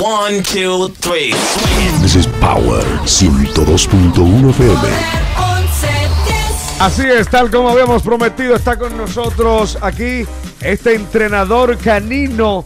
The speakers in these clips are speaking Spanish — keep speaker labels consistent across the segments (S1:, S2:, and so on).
S1: One, two, three.
S2: This is Power 102.1 FM.
S3: Así es, tal como habíamos prometido, está con nosotros aquí este entrenador canino,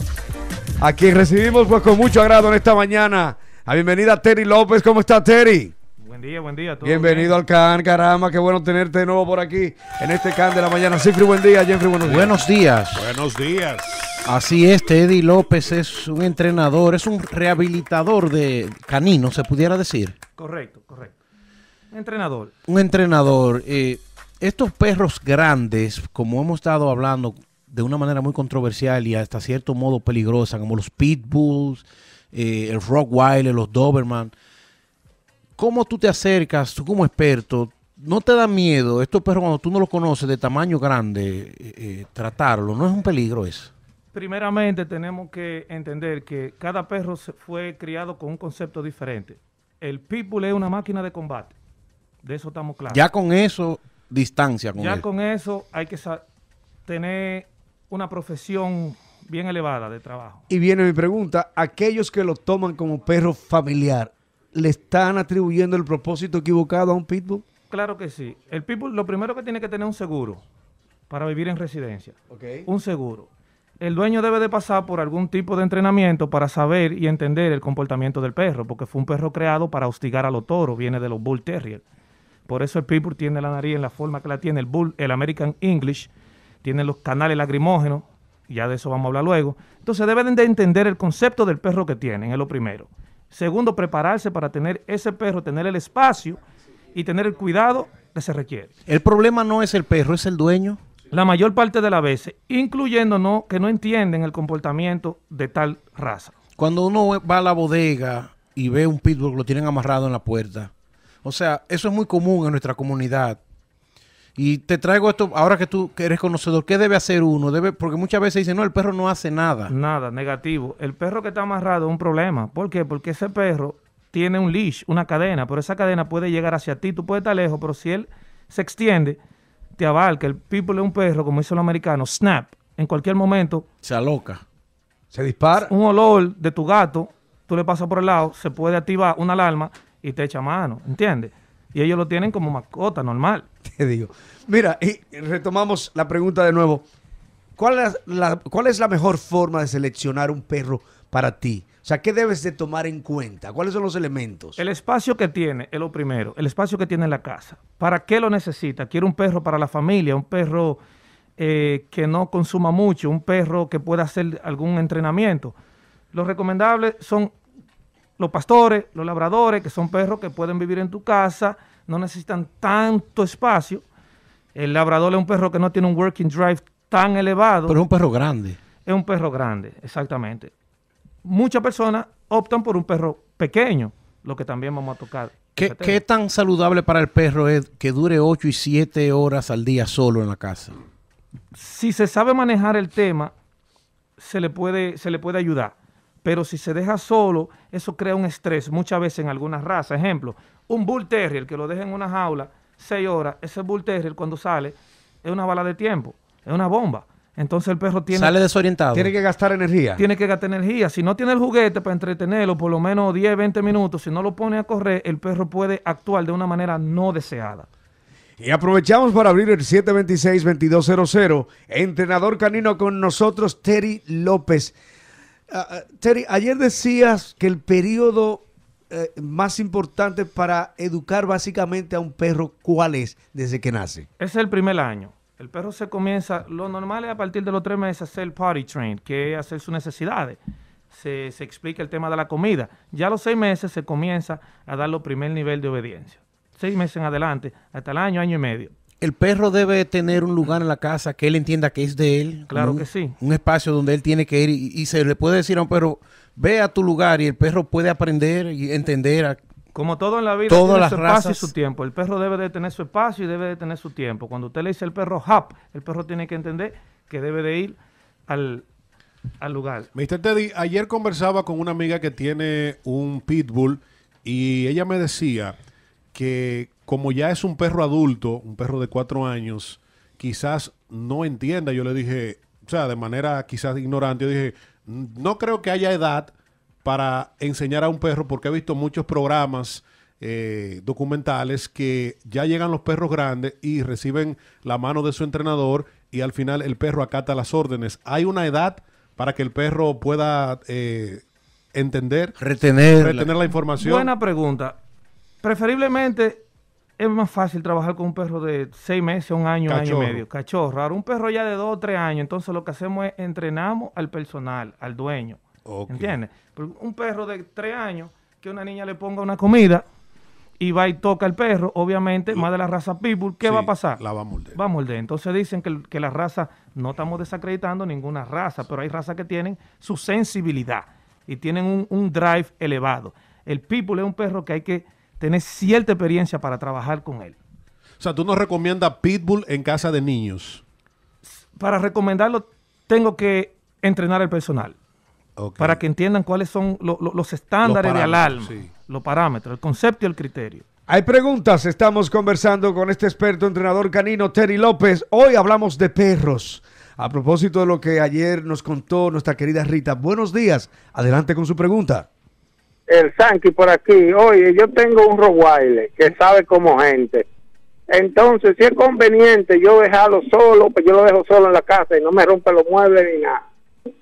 S3: a quien recibimos pues con mucho agrado en esta mañana. A bienvenida Terry López, ¿cómo está Terry?
S4: Buen día, buen día. a todos
S3: Bienvenido al CAN, caramba, qué bueno tenerte de nuevo por aquí en este CAN de la mañana. Siempre buen día, Jeffrey, Buenos días. Buenos días.
S5: Así es, Teddy López es un entrenador, es un rehabilitador de caninos, se pudiera decir.
S4: Correcto, correcto. Entrenador.
S5: Un entrenador. Eh, estos perros grandes, como hemos estado hablando de una manera muy controversial y hasta cierto modo peligrosa, como los Pitbulls, eh, el rottweiler, los Doberman, ¿cómo tú te acercas, tú como experto, ¿No te da miedo estos perros cuando tú no los conoces de tamaño grande eh, tratarlo? ¿No es un peligro eso?
S4: primeramente tenemos que entender que cada perro fue criado con un concepto diferente. El pitbull es una máquina de combate. De eso estamos claros. Ya
S5: con eso, distancia con Ya
S4: con eso hay que tener una profesión bien elevada de trabajo.
S3: Y viene mi pregunta, aquellos que lo toman como perro familiar, ¿le están atribuyendo el propósito
S4: equivocado a un pitbull? Claro que sí. El pitbull lo primero que tiene que tener es un seguro para vivir en residencia. Un seguro el dueño debe de pasar por algún tipo de entrenamiento para saber y entender el comportamiento del perro, porque fue un perro creado para hostigar a los toros, viene de los Bull Terrier. Por eso el Pitbull tiene la nariz en la forma que la tiene, el Bull, el American English, tiene los canales lacrimógenos, ya de eso vamos a hablar luego. Entonces deben de entender el concepto del perro que tienen, es lo primero. Segundo, prepararse para tener ese perro, tener el espacio y tener el cuidado que se requiere. El problema no es el perro, es el dueño la mayor parte de las veces, incluyendo que no entienden el comportamiento de tal raza.
S5: Cuando uno va a la bodega y ve un pitbull que lo tienen amarrado en la puerta, o sea, eso es muy común en nuestra comunidad. Y te traigo esto, ahora que tú eres conocedor, ¿qué debe hacer uno? Debe, porque
S4: muchas veces dicen, no, el perro no hace nada. Nada, negativo. El perro que está amarrado es un problema. ¿Por qué? Porque ese perro tiene un leash, una cadena, pero esa cadena puede llegar hacia ti, tú puedes estar lejos, pero si él se extiende, te abarca. El people de un perro, como hizo el americano, snap. En cualquier momento. Se aloca. Se dispara. Un olor de tu gato, tú le pasas por el lado, se puede activar una alarma y te echa mano, ¿entiendes? Y ellos lo tienen como mascota normal. Te digo. Mira, y retomamos la pregunta de
S3: nuevo. ¿Cuál es cuál es la mejor forma de seleccionar un perro para ti? O sea, ¿qué debes de tomar en cuenta?
S4: ¿Cuáles son los elementos? El espacio que tiene es lo primero, el espacio que tiene en la casa. ¿Para qué lo necesita? ¿Quiere un perro para la familia, un perro eh, que no consuma mucho, un perro que pueda hacer algún entrenamiento. Lo recomendable son los pastores, los labradores, que son perros que pueden vivir en tu casa, no necesitan tanto espacio. El labrador es un perro que no tiene un working drive tan elevado. Pero es un perro grande. Es un perro grande, exactamente muchas personas optan por un perro pequeño, lo que también vamos a tocar. ¿Qué, este tan
S5: saludable para el perro es que dure 8 y 7 horas al día solo en la casa?
S4: Si se sabe manejar el tema, se le puede, se le puede ayudar. Pero si se deja solo, eso crea un estrés muchas veces en algunas razas. Ejemplo, un bull terrier que lo deja en una jaula 6 horas, ese bull terrier cuando sale es una bala de tiempo, es una bomba. Entonces el perro tiene. Sale desorientado. Tiene que
S3: gastar energía.
S4: Tiene que gastar energía. Si no tiene el juguete para entretenerlo por lo menos 10, 20 minutos, si no lo pone a correr, el perro puede actuar de una manera no deseada.
S3: Y aprovechamos para abrir el 726-2200. Entrenador canino con nosotros, Terry López. Ah, ah, Terry, ayer decías que el periodo eh, más importante para educar básicamente a un perro, ¿cuál es
S4: desde que nace? Es el primer año. El perro se comienza, lo normal es a partir de los tres meses hacer el party train, que es hacer sus necesidades. Se, se, explica el tema de la comida. Ya a los seis meses se comienza a dar los primer nivel de obediencia. Seis meses en adelante, hasta el año, año y medio.
S5: El perro debe tener un lugar en la casa que él entienda que es de él. Claro que sí. Un espacio donde él tiene que ir y, se le puede decir a un perro, ve a tu lugar y el perro puede aprender y entender a, como todo en la vida, Todas tiene su espacio y su tiempo.
S4: El perro debe de tener su espacio y debe de tener su tiempo. Cuando usted le dice al perro hop, el perro tiene que entender que debe de ir al, lugar. Mr. Teddy, ayer conversaba
S2: con una amiga que tiene un pitbull y ella me decía que como ya es un perro adulto, un perro de cuatro años, quizás no entienda. Yo le dije, o sea, de manera quizás ignorante, yo dije, no creo que haya edad para enseñar a un perro, porque he visto muchos programas eh, documentales que ya llegan los perros grandes y reciben la mano de su entrenador y al final el perro acata las órdenes. ¿Hay una edad para que el perro pueda eh, entender? Retener. Retener la información. Buena
S4: pregunta. Preferiblemente es más fácil trabajar con un perro de seis meses, un año, un año y medio. Cachorro. Ahora, un perro ya de dos o tres años, entonces lo que hacemos es entrenamos al personal, al dueño. ¿Entiendes? Un perro de tres años, que una niña le ponga una comida y va y toca el perro, obviamente, más de la raza Pitbull, ¿qué va a pasar? La va a morder. Va a morder. Entonces dicen que, la raza, no estamos desacreditando ninguna raza, pero hay razas que tienen su sensibilidad y tienen un, drive elevado. El Pitbull es un perro que hay que tener cierta experiencia para trabajar con él.
S2: O sea, tú no recomiendas Pitbull en casa de niños.
S4: Para recomendarlo, tengo que entrenar al personal. Para que entiendan cuáles son los estándares de alarma, los parámetros, el concepto y el criterio. Hay preguntas,
S3: estamos conversando con este experto entrenador canino Terry López. Hoy hablamos de perros. A propósito de lo que ayer nos contó nuestra querida Rita, buenos días. Adelante con su pregunta.
S6: El Sanky por aquí. Oye, yo tengo un Rottweiler que sabe como gente. Entonces, si es conveniente yo dejarlo solo, pues yo lo dejo solo en la casa y no me rompe los muebles ni nada.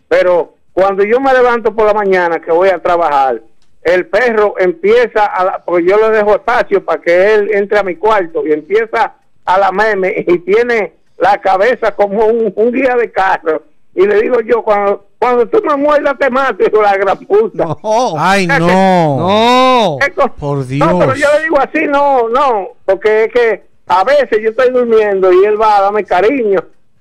S6: Pero cuando yo me levanto por la mañana que voy a trabajar, el perro empieza a, porque yo le dejo espacio para que él entre a mi cuarto y empieza a meme y tiene la cabeza como un, guía de carro. Y le digo yo, cuando, cuando tú me muerdas te mato, hijo la gran puta.
S3: ay, no. no. por Dios. No, pero yo le
S6: digo así, no, no, porque es que a veces yo estoy durmiendo y él va a darme cariño.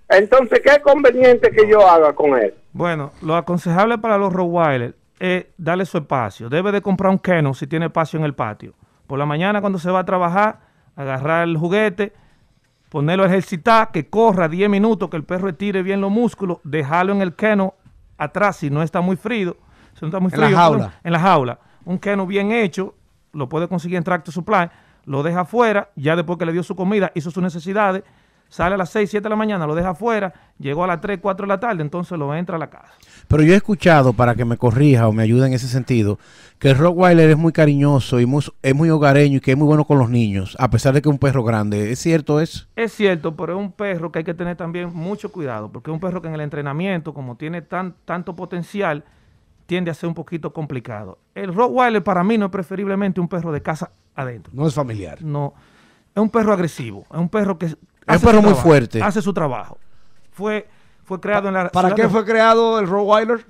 S6: Entonces, ¿qué conveniente que yo haga con él?
S4: Bueno, lo aconsejable para los Rottweiler es darle su espacio. Debe de comprar un kennel si tiene espacio en el patio. Por la mañana cuando se va a trabajar, agarrar el juguete, ponerlo a ejercitar, que corra 10 minutos, que el perro retire bien los músculos, dejarlo en el kennel atrás si no está muy frío. Si no está muy frío en la jaula. en la jaula. Un kennel bien hecho, lo puede conseguir en Tractor Supply, lo deja afuera, ya después que le dio su comida, hizo sus necesidades, sale a las 6, 7 de la mañana, lo deja afuera, llegó a las 3, 4 de la tarde, entonces lo entra a la casa.
S5: Pero yo he escuchado, para que me corrija o me ayude en ese sentido, que el Rottweiler es muy cariñoso y es muy hogareño y que es muy bueno con los niños, a pesar de que es un perro grande. ¿Es cierto eso?
S4: Es cierto, pero es un perro que hay que tener también mucho cuidado, porque es un perro que en el entrenamiento, como tiene tan, tanto potencial, tiende a ser un poquito complicado. El Rottweiler para mí no es preferiblemente un perro de casa adentro. No es familiar. No. Es un perro agresivo, es un perro que, es un perro muy fuerte. Hace su trabajo. Fue, fue creado en la. ¿Para qué fue creado el Rottweiler?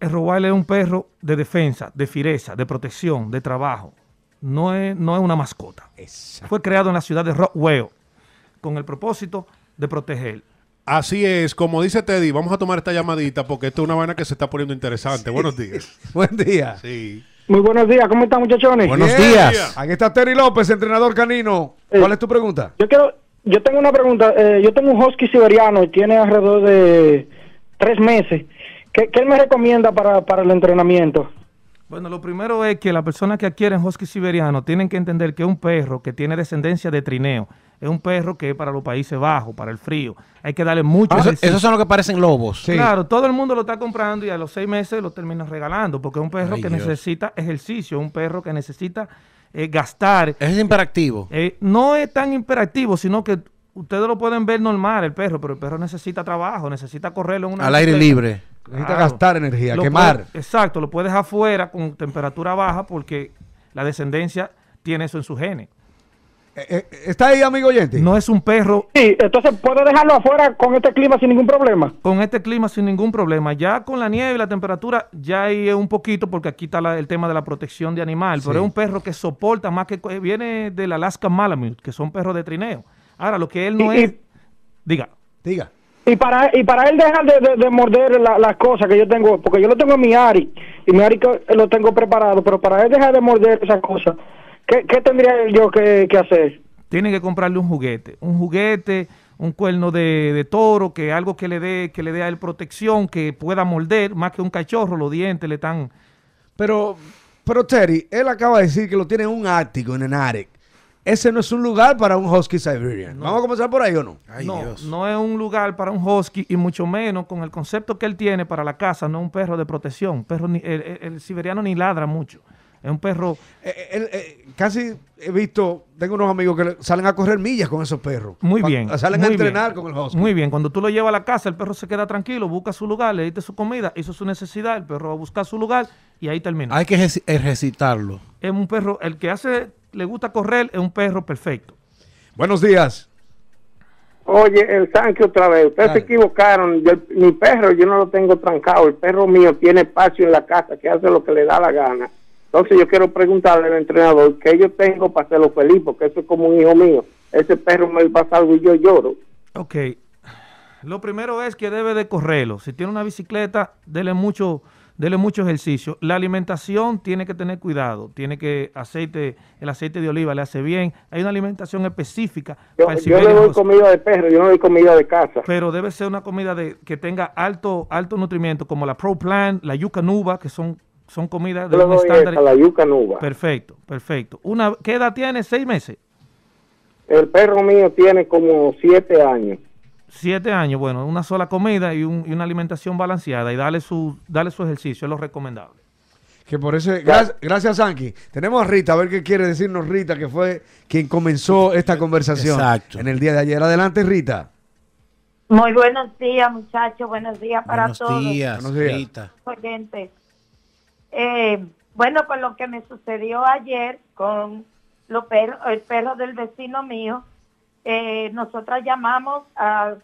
S4: El Rottweiler es un perro de defensa, de fireza, de protección, de trabajo. No es, no es una mascota. Fue creado en la ciudad de Rockwell con el propósito de proteger. Así
S2: es, como dice Teddy, vamos a tomar esta llamadita porque esto es una vaina que se está poniendo interesante. Buenos días.
S4: Buen
S6: día. Sí. Muy buenos días, ¿cómo están muchachones? Buenos días.
S3: Aquí está Terry López, entrenador canino. Eh, ¿Cuál es tu pregunta?
S6: Yo quiero, yo tengo una pregunta. Eh, yo tengo un husky siberiano y tiene alrededor de tres meses. ¿Qué, él me recomienda para, el entrenamiento?
S4: Bueno, lo primero es que las personas que adquieren husky siberiano tienen que entender que es un perro que tiene descendencia de trineo es un perro que es para los Países Bajos, para el frío. Hay que darle mucho. Ah, esos, son los que parecen lobos. Claro, todo el mundo lo está comprando y a los seis meses lo terminas regalando, porque es un perro que necesita ejercicio, un perro que necesita eh, gastar. Es imperactivo. Eh, no es tan imperactivo, sino que ustedes lo pueden ver normal, el perro, pero el perro necesita trabajo, necesita correrlo en Al aire libre. Necesita gastar energía, quemar. exacto, lo puedes afuera con temperatura baja porque la descendencia tiene eso en su genes. Eh, eh, ¿Está ahí, amigo oyente? No es un perro. Sí, entonces puedo dejarlo afuera con este clima sin ningún problema. Con este clima sin ningún problema. Ya con la nieve y la temperatura, ya ahí un poquito, porque aquí está el tema de la protección de animal. Pero es un perro que soporta más que. Viene del Alaska Malamute, que son perros de trineo. Ahora, lo que él no es. diga. Diga.
S3: Y para,
S6: y para él dejar de, morder las cosas que yo tengo, porque yo lo tengo en mi Ari, y mi Ari lo tengo preparado, pero para él dejar de morder esas cosas ¿Qué, tendría yo que,
S4: hacer? Tiene que comprarle un juguete, un juguete, un cuerno de, de, toro, que algo que le dé que le dé a él protección, que pueda morder, más que un cachorro, los dientes le están...
S3: Pero, pero Terry, él acaba de decir que lo tiene en un ático, en Enarek. ese no es un lugar para un husky siberiano.
S4: Vamos a comenzar por ahí o no. no, no es un lugar para un husky y mucho menos con el concepto que él tiene para la casa, no un perro de protección. Perro el, siberiano ni ladra mucho. Es un perro. Eh, eh, eh, casi he visto, tengo unos
S3: amigos que salen a correr millas con esos perros. Muy bien. salen a entrenar
S4: con el husky. Muy bien. Cuando tú lo llevas a la casa, el perro se queda tranquilo, busca su lugar, le diste su comida, hizo su necesidad, el perro va a buscar su lugar y ahí termina.
S5: Hay que ejercitarlo.
S4: Es un perro, el que hace, le gusta correr, es un perro perfecto. Buenos días. Oye, el sancho otra vez, ustedes se
S6: equivocaron. mi perro, yo no lo tengo trancado. El perro mío tiene espacio en la casa que hace lo que le da la gana. Entonces yo quiero preguntarle al entrenador qué yo tengo para hacerlo feliz, porque eso es como un hijo mío. Ese perro me pasa algo y yo lloro.
S4: Ok. Lo primero es que debe de correrlo. Si tiene una bicicleta, dele mucho, dele mucho ejercicio. La alimentación tiene que tener cuidado. Tiene que aceite, el aceite de oliva le hace bien. Hay una alimentación específica. Yo, para le doy comida de perro, yo no doy comida de casa. Pero debe ser una comida que tenga alto, alto nutrimiento, como la Pro Plan, la yuca que son son comidas de un estándar. la yuca Perfecto, perfecto. Una, ¿Qué edad tiene? ¿Seis meses?
S6: El perro mío tiene como siete años.
S4: Siete años, bueno, una sola comida y, una alimentación balanceada y dale su, dale su ejercicio, es lo recomendable.
S3: Que por eso, gracias, gracias Anki. Tenemos a Rita, a ver qué quiere decirnos Rita, que fue quien comenzó esta conversación en el día de ayer. Adelante, Rita. Muy
S7: buenos días, muchachos. Buenos días para todos. buenos días, eh, bueno, pues lo que me sucedió ayer con el perro del vecino mío, eh, nosotras llamamos al,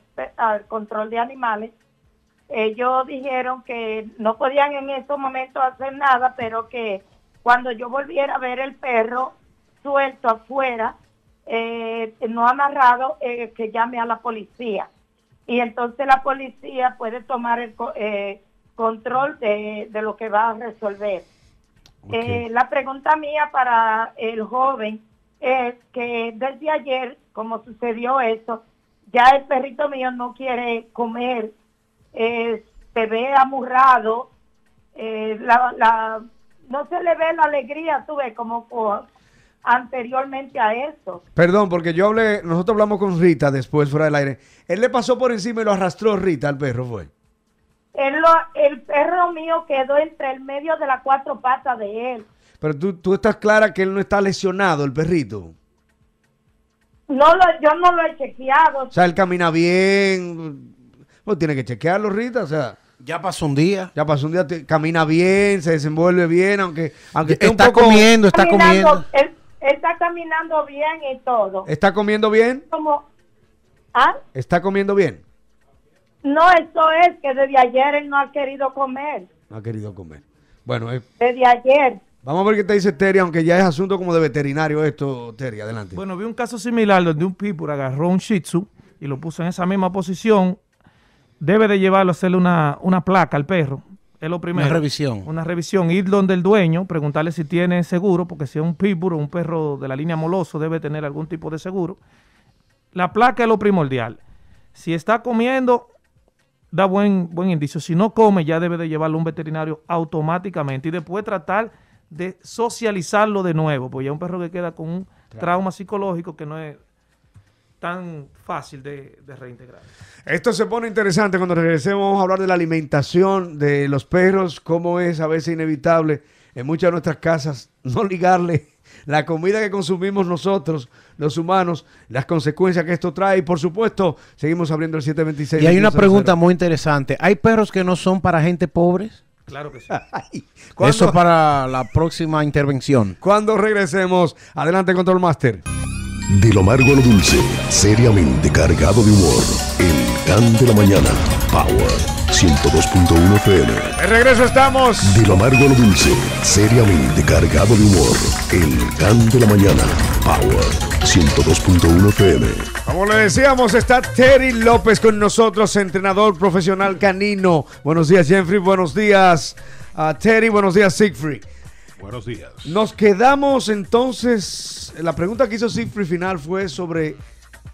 S7: control de animales. Ellos dijeron que no podían en esos momentos hacer nada, pero que cuando yo volviera a ver el perro suelto afuera, eh, no amarrado, que llame a la policía. Y entonces la policía puede tomar el, control de, lo que va a resolver. Eh, la pregunta mía para el joven es que desde ayer, como sucedió eso, ya el perrito mío no quiere comer, se ve amurrado, eh, no se le ve la alegría, tuve como anteriormente a eso.
S3: Perdón, porque yo hablé, nosotros hablamos con Rita después fuera del aire. Él le pasó por encima y lo arrastró Rita el perro, fue
S7: el perro mío quedó entre el medio de las cuatro patas de él.
S3: Pero tú, estás clara que él no está lesionado, el perrito.
S7: No, lo, yo no lo he chequeado. O
S3: sea, él camina bien. tiene que chequearlo, Rita, o sea. Ya pasó un día. Ya pasó un día, camina bien, se desenvuelve bien, aunque, aunque está comiendo, está comiendo.
S7: está caminando bien y todo. ¿Está
S3: comiendo bien?
S7: Como, ¿ah?
S3: ¿Está comiendo bien?
S7: No, esto es que desde ayer él no ha querido comer.
S3: No ha querido comer. Bueno, es...
S7: Eh, desde ayer.
S3: Vamos a ver qué te dice Terry, aunque ya es asunto como de veterinario esto, Terry. Adelante. Bueno, vi un
S4: caso similar donde un pitbull agarró un shih tzu y lo puso en esa misma posición. Debe de llevarlo a hacerle una, placa al perro. Es lo primero. Una revisión. Una revisión. Ir donde el dueño, preguntarle si tiene seguro, porque si es un pitbull o un perro de la línea moloso, debe tener algún tipo de seguro. La placa es lo primordial. Si está comiendo, da buen, buen indicio. Si no come, ya debe de llevarlo a un veterinario automáticamente y después tratar de socializarlo de nuevo, porque ya un perro que queda con un trauma psicológico que no es tan fácil de, reintegrar. Esto se pone interesante
S3: cuando regresemos a hablar de la alimentación de los perros, cómo es a veces inevitable en muchas de nuestras casas no ligarle la comida que consumimos nosotros, los humanos, las consecuencias que esto trae. Y por supuesto, seguimos abriendo el 726. Y hay una pregunta
S5: muy interesante. ¿Hay perros que no son para gente pobre?
S3: Claro que sí. Eso para la próxima intervención. Cuando regresemos, adelante Control Master.
S2: De lo amargo lo dulce, seriamente cargado de humor. Can de la mañana. Power 102.1 FM.
S8: De regreso estamos. De
S2: lo amargo a lo dulce, seriamente cargado de humor. El can de la mañana. Power 102.1 FM.
S3: Como le decíamos, está Terry López con nosotros, entrenador profesional canino. Buenos días, Jeffrey. Buenos días, ah, Terry. Buenos días, Siegfried. Buenos días. Nos quedamos entonces. La pregunta que hizo Siegfried final fue sobre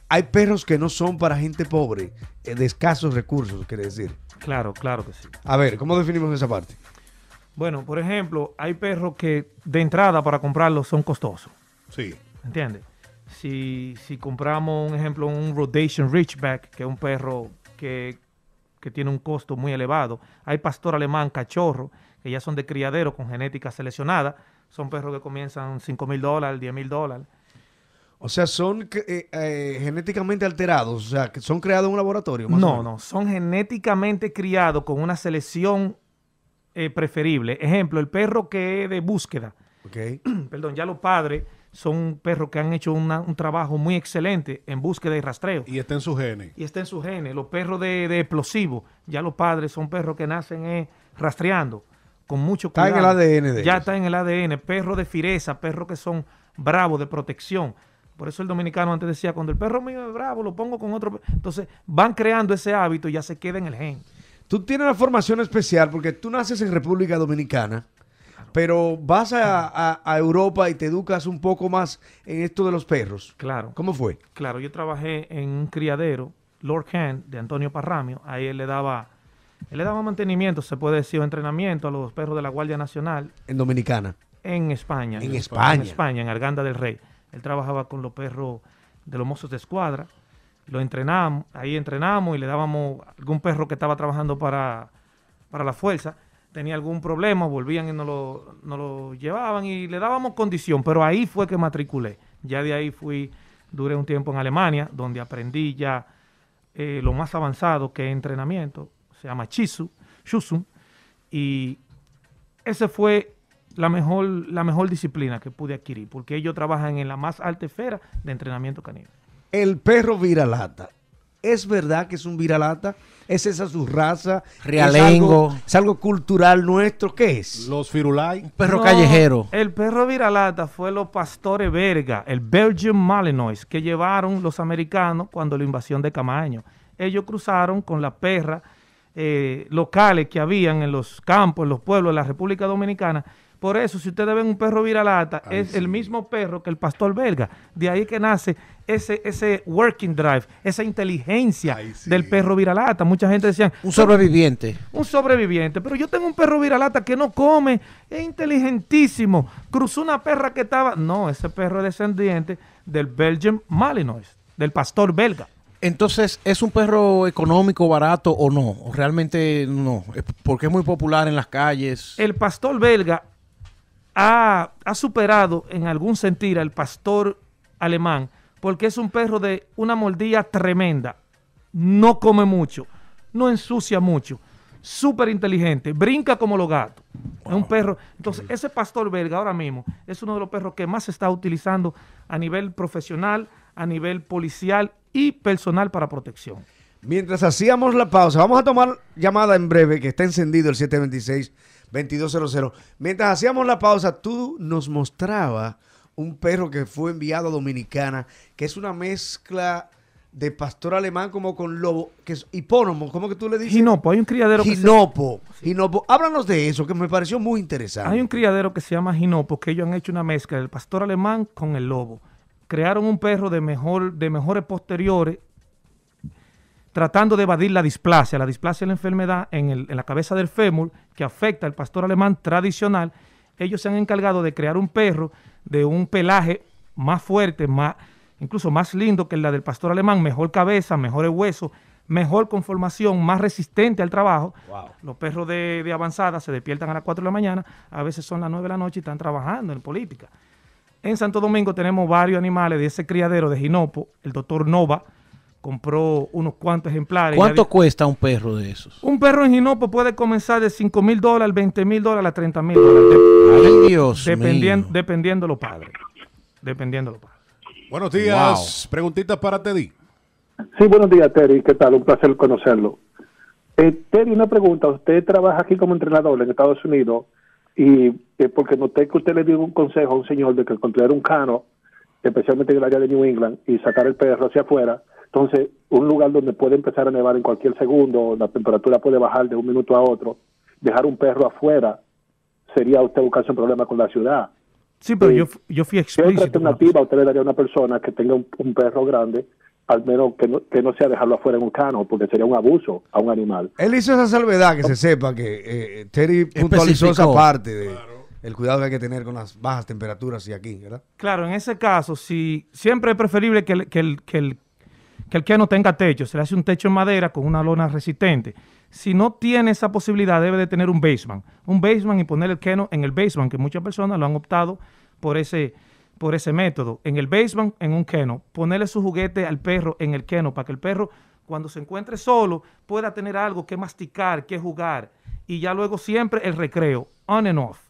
S3: hay perros que no son para gente pobre, eh, de escasos recursos, quiere decir.
S4: Claro, claro que sí.
S3: A ver, ¿cómo definimos esa parte?
S4: Bueno, por ejemplo, hay perros que de entrada para comprarlos son costosos. Sí. ¿Entiendes? Si, compramos, un ejemplo, un Rhodesian Ridgeback, que es un perro que, que tiene un costo muy elevado, hay pastor alemán cachorro, que ya son de criadero con genética seleccionada, son perros que comienzan 5 mil dólares, 10 mil dólares. O sea, son eh, eh, genéticamente alterados, o sea, que son creados en un laboratorio. no, no, son genéticamente criados con una selección eh, preferible. Ejemplo, el perro que es de búsqueda. Okay. Perdón, ya los padres son perros que han hecho un trabajo muy excelente en búsqueda y rastreo. Y está en su genes. Y está en su genes. Los perros de, explosivos, ya los padres son perros que nacen rastreando con mucho cuidado. Está en el ADN de Ya está en el ADN. Perros de fireza, perros que son bravos de protección por eso el dominicano antes decía, cuando el perro mío es bravo, lo pongo con otro. Entonces van creando ese hábito y ya se queda en el gen. Tú tienes una formación especial porque tú naces en República Dominicana,
S3: pero vas a, Europa y te educas un poco más en esto de los perros. Claro.
S4: ¿Cómo fue? Claro, yo trabajé en un criadero, Lord Hand, de Antonio Parramio. Ahí él le daba, él le daba mantenimiento, se puede decir, entrenamiento a los perros de la Guardia Nacional. En Dominicana. En España. en España. En España, en Arganda del Rey. Él trabajaba con los perros de los mozos de escuadra. Lo entrenamos, ahí entrenamos y le dábamos algún perro que estaba trabajando para, la fuerza. Tenía algún problema, volvían y nos lo, llevaban y le dábamos condición, pero ahí fue que matriculé. Ya de ahí fui, duré un tiempo en Alemania, donde aprendí ya eh, lo más avanzado que es entrenamiento, se llama Chisu, Shusun, y ese fue la mejor, la mejor disciplina que pude adquirir, porque ellos trabajan en la más alta esfera de entrenamiento canino.
S3: El perro viralata. ¿Es verdad que es un viralata? ¿Es esa su raza? Realengo. ¿Es algo, cultural nuestro? ¿Qué es? Los firulai. Un perro callejero.
S4: El perro viralata fue los pastores verga, el Belgian Malinois, que llevaron los americanos cuando la invasión de Camaño. Ellos cruzaron con las perras eh, locales que habían en los campos, en los pueblos de la República Dominicana por eso, si ustedes ven un perro viralata, es el mismo perro que el pastor belga. De ahí que nace ese, ese working drive, esa inteligencia del perro viralata. Mucha gente decía... Un sobreviviente. Un sobreviviente. Pero yo tengo un perro viralata que no come, es inteligentísimo. Cruzó una perra que estaba... No, ese perro es descendiente del Belgian Malinois, del pastor belga. Entonces, ¿es un perro económico, barato o no? Realmente no, porque es muy popular en las calles. El pastor belga ha, superado en algún sentido al pastor alemán, porque es un perro de una moldilla tremenda. No come mucho, no ensucia mucho, súper inteligente, brinca como los gatos. Es un perro. Entonces, ese pastor belga ahora mismo es uno de los perros que más se está utilizando a nivel profesional, a nivel policial y personal para protección.
S3: Mientras hacíamos la pausa, vamos a tomar llamada en breve, que está encendido el 726. 2200. Mientras hacíamos la pausa, tú nos mostrabas un perro que fue enviado a Dominicana, que es una mezcla de pastor alemán como con lobo, que es hipónomo, ¿cómo que tú le dices? no hay un criadero que se... Ginopo. Háblanos de eso, que me pareció muy interesante.
S4: Hay un criadero que se llama Ginopo, que ellos han hecho una mezcla del pastor alemán con el lobo. Crearon un perro de, mejor, de mejores posteriores tratando de evadir la displasia. La displasia es la enfermedad en, la cabeza del fémur que afecta al pastor alemán tradicional. Ellos se han encargado de crear un perro de un pelaje más fuerte, incluso más lindo que la del pastor alemán, mejor cabeza, mejores huesos, mejor conformación, más resistente al trabajo. Los perros de, de, avanzada se despiertan a las 4 de la mañana, a veces son las 9 de la noche y están trabajando en política. En Santo Domingo tenemos varios animales de ese criadero de Ginopo, el doctor Nova, compró unos cuantos ejemplares. ¿Cuánto cuesta un perro de esos? Un perro en Ginopo puede comenzar de 5 mil dólares, 20 mil dólares, a 30 mil dólares. Dios dependiendo, Dependiendo de los padres. Dependiendo de los Buenos días.
S2: Preguntitas para Teddy. Sí, buenos días, Teddy. ¿Qué tal? Un placer conocerlo.
S6: Eh, Teddy, una pregunta. Usted trabaja aquí como entrenador en Estados Unidos y es eh, porque noté que usted le dio un consejo a un señor de que encontrar un cano, especialmente en el área de New England, y sacar el perro hacia afuera, entonces, un lugar donde puede empezar a nevar en cualquier segundo, la temperatura puede bajar de un minuto a otro, dejar un perro afuera sería usted buscarse un problema con la ciudad.
S4: Sí, pero yo, yo
S6: fui explícito. ¿Qué alternativa usted le daría a una persona que tenga un, perro grande, al menos que no, que no, sea dejarlo afuera en un cano, porque sería un abuso a un animal?
S3: Él hizo esa salvedad, que se sepa que eh, Terry puntualizó esa parte de... El cuidado que hay que tener con las bajas temperaturas y aquí, ¿verdad?
S4: Claro, en ese caso, si siempre es preferible que el, que que el que el que no tenga techo, se le hace un techo en madera con una lona resistente. Si no tiene esa posibilidad, debe de tener un basement. Un basement y poner el keno en el basement, que muchas personas lo han optado por ese, por ese método. En el basement, en un keno. Ponerle su juguete al perro en el keno para que el perro, cuando se encuentre solo, pueda tener algo que masticar, que jugar. Y ya luego siempre el recreo, on and off.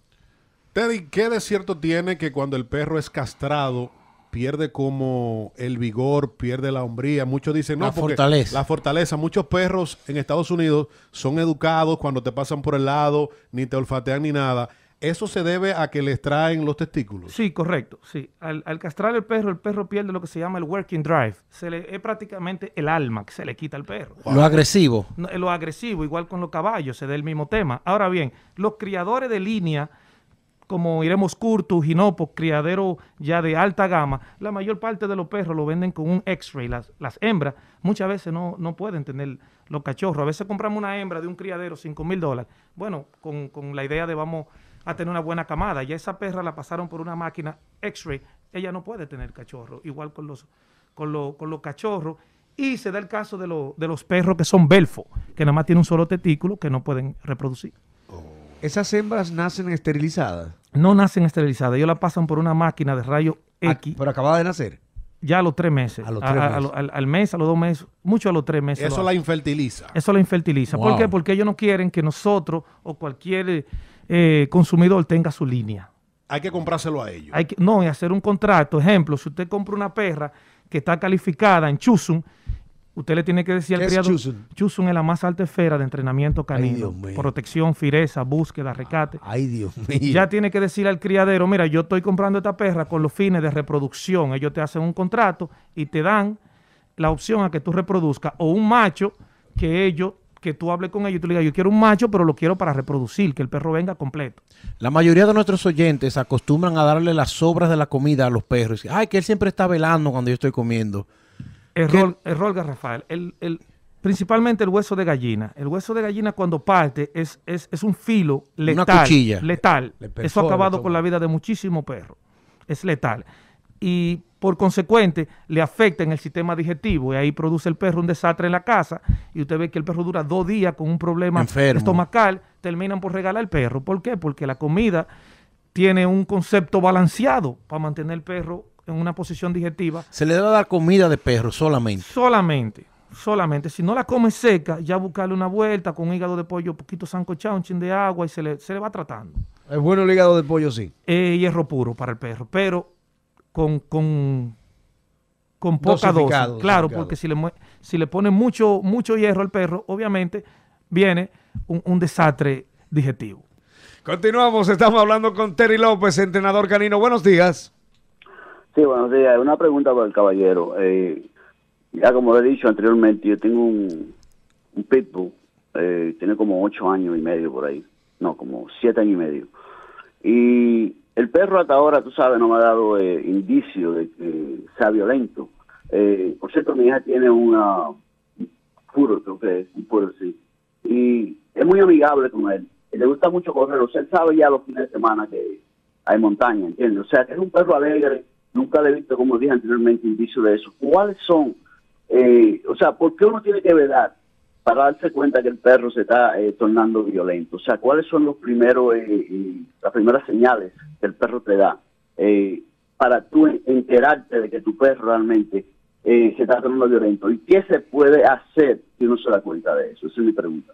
S2: Teddy, ¿qué de cierto tiene que cuando el perro es castrado pierde como el vigor, pierde la hombría. Muchos dicen, no, la fortaleza. La fortaleza. Muchos perros en Estados Unidos son educados cuando te pasan por el lado, ni te olfatean ni nada. Eso se debe
S4: a que les traen los testículos. Sí, correcto. Sí. Al, castrar el perro, el perro pierde lo que se llama el working drive. Se le, es prácticamente el alma que se le quita al perro. Lo agresivo. Eh, lo agresivo, igual con los caballos, se da el mismo tema. Ahora bien, los criadores de línea como Iremos no, por criadero ya de alta gama, la mayor parte de los perros lo venden con un X-ray. Las, las, hembras muchas veces no, no pueden tener los cachorros. A veces compramos una hembra de un criadero, 5 mil dólares. Bueno, con, la idea de vamos a tener una buena camada. Ya esa perra la pasaron por una máquina X-ray. Ella no puede tener cachorro, igual con los, con, con los cachorros. Y se da el caso de, de los perros que son belfo, que nada más tienen un solo tetículo que no pueden reproducir. Oh. ¿Esas hembras nacen esterilizadas? No nacen esterilizadas, ellos la pasan por una máquina de rayo ah, X. ¿Pero acababa de nacer? Ya a los tres meses. A los tres meses. al, mes, a los dos meses, mucho a los tres meses. Eso la infertiliza. Eso la infertiliza. ¿Por qué? Porque ellos no quieren que nosotros o cualquier eh, consumidor tenga su línea. Hay que comprárselo a ellos. Hay que, no, y hacer un contrato. Ejemplo, si usted compra una perra que está calificada en Chusum Usted le tiene que decir al criador Chusun? es la más alta esfera de entrenamiento canino. protección, fireza, búsqueda, recate. Ay, Dios mío. Ya tiene que decir al criadero, mira, yo estoy comprando esta perra con los fines de reproducción. Ellos te hacen un contrato y te dan la opción a que tú reproduzcas o un macho que ellos que tú hables con ellos y tú le digas, yo quiero un macho, pero lo quiero para reproducir, que el perro venga completo. La mayoría de nuestros
S5: oyentes acostumbran a darle las sobras de la comida a los perros. Ay, que él siempre está velando cuando yo estoy comiendo.
S4: Error, error garrafal. El, principalmente el hueso de gallina. El hueso de gallina cuando parte es, es, un filo letal. Una cuchilla. Letal. Eso ha acabado con la vida de muchísimos perros. Es letal. Y por consecuente le afecta en el sistema digestivo y ahí produce el perro un desastre en la casa y usted ve que el perro dura dos días con un problema estomacal, terminan por regalar el perro. ¿Por qué? Porque la comida tiene un concepto balanceado para mantener el perro en una posición digestiva. Se le da dar
S5: comida de perro solamente.
S4: Solamente, solamente. Si no la come seca, ya buscarle una vuelta con hígado de pollo, poquito sancochado, un chin de agua y se le, se le va tratando. Es bueno el hígado de pollo, sí. Eh, hierro puro para el perro, pero con, con, con poca dosis. Claro, porque si le, si le pone mucho, mucho hierro al perro, obviamente viene un, un desastre digestivo. Continuamos, estamos hablando con
S3: Terry López, entrenador canino. Buenos días.
S8: Sí, buenos días. Una pregunta para el caballero. Eh, ya como lo he dicho anteriormente, yo tengo un, pitbull, eh, tiene como ocho años y medio por ahí, no, como siete años y medio. Y el perro hasta ahora, tú sabes, no me ha dado eh, indicio de que sea violento. por cierto, mi hija tiene una puro, creo que es un puro, sí. Y es muy amigable con él. Le gusta mucho correr. O sabe ya los fines de semana que hay montaña, ¿entiendes? O sea, que es un perro alegre Nunca le he visto, como dije anteriormente, indicios de eso. ¿Cuáles son? Eh, o sea, ¿por qué uno tiene que vedar para darse cuenta que el perro se está eh, tornando violento? O sea, ¿cuáles son los primeros, eh, las primeras señales que el perro te da para tú enterarte de que tu perro realmente se está tornando violento? ¿Y qué se puede hacer si uno se da cuenta de eso? Esa es mi pregunta.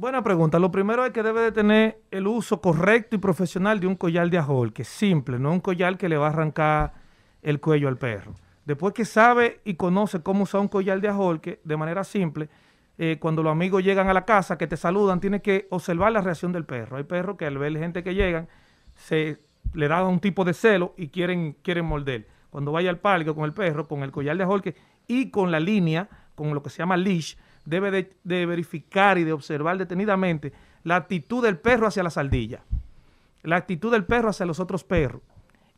S4: Buena pregunta. Lo primero es que debe de tener el uso correcto y profesional de un collar de ajol, que simple, no un collar que le va a arrancar el cuello al perro. Después que sabe y conoce cómo usar un collar de ajol, de manera simple, eh, cuando los amigos llegan a la casa, que te saludan, tienes que observar la reacción del perro. Hay perros que al ver gente que llegan, se le da un tipo de celo y quieren, quieren morder. Cuando vaya al parque con el perro, con el collar de ajol y con la línea, con lo que se llama leash, debe de, verificar y de observar detenidamente la actitud del perro hacia la saldilla, la actitud del perro hacia los otros perros.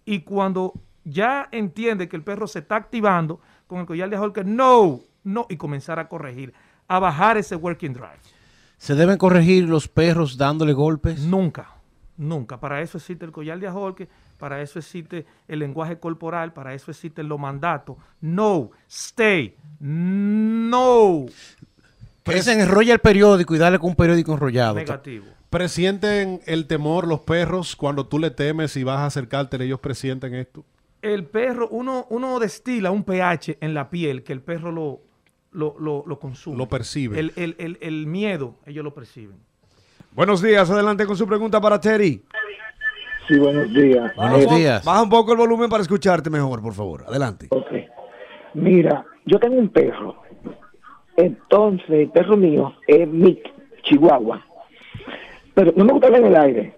S4: Y cuando ya entiende que el perro se está activando con el collar de Holker, no, no, y comenzar a corregir, a bajar ese working drive.
S5: ¿Se deben corregir los perros dándole golpes? Nunca,
S4: nunca. Para eso existe el collar de Holker, para eso existe el lenguaje corporal, para eso existen los mandatos. No, stay, no enrolla el
S5: periódico
S2: y dale con un periódico enrollado. Negativo. ¿Presienten el temor los perros cuando tú le temes y vas a acercarte? ¿Ellos presienten esto?
S4: El perro, uno, uno destila un pH en la piel que el perro lo, lo, lo, consume. Lo percibe. El, el, el, miedo, ellos lo perciben.
S3: Buenos días, adelante con su pregunta para Terry.
S4: Sí, buenos días.
S3: Buenos eh, días. Baja un poco el volumen para escucharte mejor, por favor. Adelante. Okay. Mira, yo tengo un perro entonces, perro mío es Mick,
S6: Chihuahua. Pero no me gusta en el aire.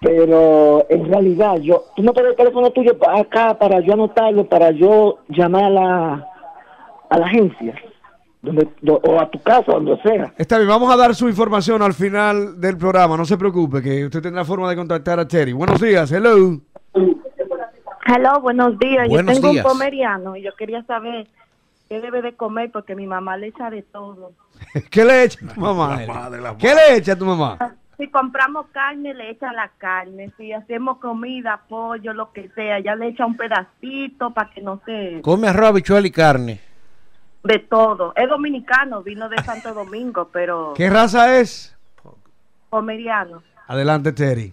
S6: Pero en realidad, yo, tú no pones el teléfono tuyo acá para yo anotarlo, para yo llamar a la, a la agencia. Donde, o a tu casa, donde sea.
S3: Está bien, vamos a dar su información al final del programa. No se preocupe, que usted tendrá forma de contactar a Terry. Buenos días, hello.
S7: Hello, buenos días. yo tengo un pomeriano y yo quería saber ¿Qué debe de comer? Porque mi mamá le echa de todo.
S3: ¿Qué le echa a tu mamá? ¿Qué le echa tu mamá?
S7: Si compramos carne, le echa la carne. Si hacemos comida, pollo, lo que sea, ya le echa un pedacito para que no se... Come arroz,
S3: habichuel y carne.
S7: De todo. Es dominicano, vino de Santo Domingo, pero... ¿Qué
S4: raza es?
S7: Pomeriano.
S3: Adelante, Terry.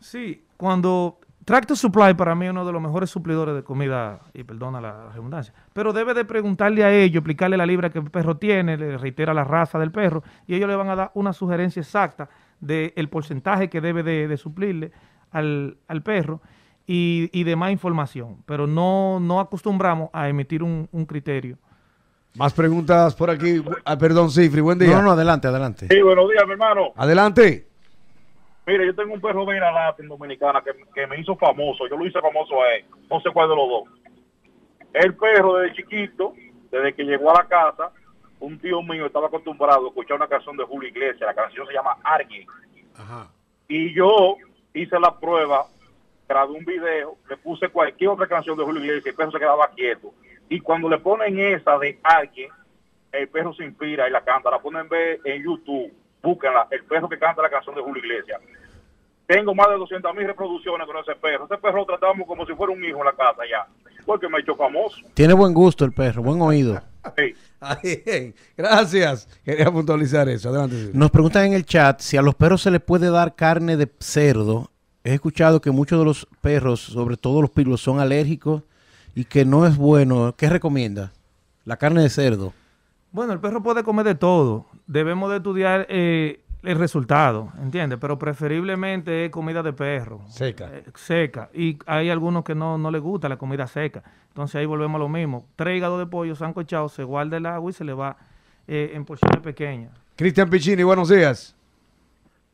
S7: Sí,
S4: cuando Tractor Supply para mí es uno de los mejores suplidores de comida, y perdona la redundancia, pero debe de preguntarle a ellos, explicarle la libra que el perro tiene, le reitera la raza del perro, y ellos le van a dar una sugerencia exacta del porcentaje que debe de, suplirle al, perro y, y, demás información. Pero no, no acostumbramos a emitir un, criterio.
S3: Más preguntas por aquí. Ah, perdón, Cifri, buen día. No, no, adelante, adelante. Sí,
S1: buenos días, mi hermano.
S3: Adelante.
S1: Mira, yo tengo un perro Vera Latin dominicana que, me hizo famoso. Yo lo hice famoso a él. No sé cuál de los dos. El perro desde chiquito, desde que llegó a la casa, un tío mío estaba acostumbrado a escuchar una canción de Julio Iglesias. La canción se llama Alguien. Y yo hice la prueba, grabé un video, le puse cualquier otra canción de Julio Iglesias y el perro se quedaba quieto. Y cuando le ponen esa de Alguien, el perro se inspira y la canta. La ponen ver en YouTube el perro que canta la canción de Julio Iglesias. Tengo más de 200 mil reproducciones con ese perro. Ese perro lo tratamos como si fuera un hijo en la casa ya, porque me ha hecho famoso.
S5: Tiene buen gusto el perro, buen oído.
S3: Sí. gracias. Quería puntualizar eso. Adelante.
S5: Nos preguntan en el chat si a los perros se les puede dar carne de cerdo. He escuchado que muchos de los perros, sobre todo los pilos, son alérgicos y que no es bueno. ¿Qué recomienda? La carne de cerdo. Bueno, el perro puede comer de todo
S4: debemos de estudiar eh, el resultado, ¿entiendes? Pero preferiblemente es comida de perro. Seca. Eh, seca. Y hay algunos que no, no les gusta la comida seca. Entonces ahí volvemos a lo mismo. Tres hígados de pollo sancochado, se guarda el agua y se le va eh, en porciones pequeñas.
S3: Cristian Pichini, buenos días.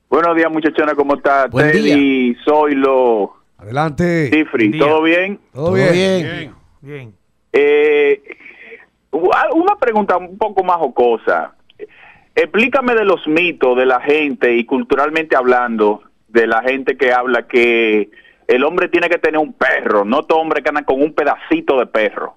S6: Buenos días, muchachona, ¿cómo está? Buen Teddy, Soy lo
S3: Adelante. Cifri, ¿todo
S6: bien? Todo bien. Bien. Ah, una pregunta un poco más jocosa. Explícame de los mitos de la gente y culturalmente hablando, de la gente que habla que el hombre tiene que tener un perro, no todo hombre que anda con un pedacito de perro.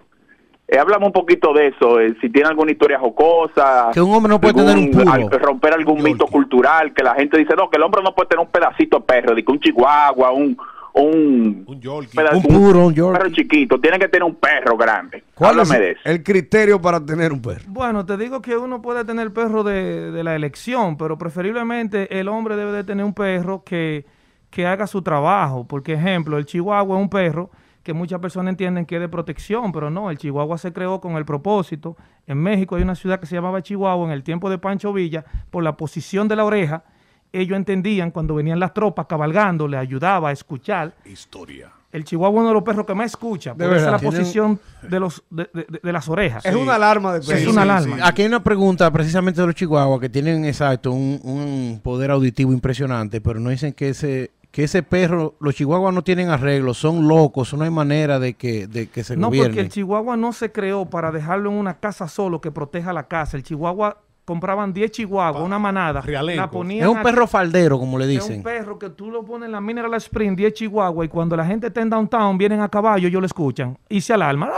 S6: Eh, háblame un poquito de eso, eh, si tiene alguna historia jocosa. Que un hombre no puede tener un romper algún mito cultural, que la gente dice, no, que el hombre no puede tener un pedacito de perro, de que un chihuahua, un, un, un, un puro, un perro chiquito. Tiene que tener un perro grande. ¿Cuál es
S3: el criterio para tener un perro?
S4: Bueno, te digo que uno puede tener perro de, la elección, pero preferiblemente el hombre debe de tener un perro que, que haga su trabajo. Porque, ejemplo, el chihuahua es un perro que muchas personas entienden que es de protección, pero no, el Chihuahua se creó con el propósito. En México hay una ciudad que se llamaba Chihuahua en el tiempo de Pancho Villa, por la posición de la oreja, ellos entendían cuando venían las tropas cabalgando, le ayudaba a escuchar. Historia. El chihuahua es uno de los perros que más escucha, porque esa es la posición de, los, de, las orejas. Es una alarma de
S5: Aquí hay una pregunta precisamente de los chihuahuas que tienen, exacto, un, un poder auditivo impresionante, pero no dicen que ese que ese perro, los chihuahuas no tienen arreglos, son locos, no hay manera de que, de que se No, porque el
S4: chihuahua no se creó para dejarlo en una casa solo que proteja la casa. El chihuahua compraban 10 chihuahuas, una manada. La ponían es un perro
S5: faldero, como le dicen. Es un
S4: perro que tú lo pones en la Mineral Spring, 10 chihuahuas, y cuando la gente está en downtown, vienen a caballo, ellos lo escuchan y se alarman.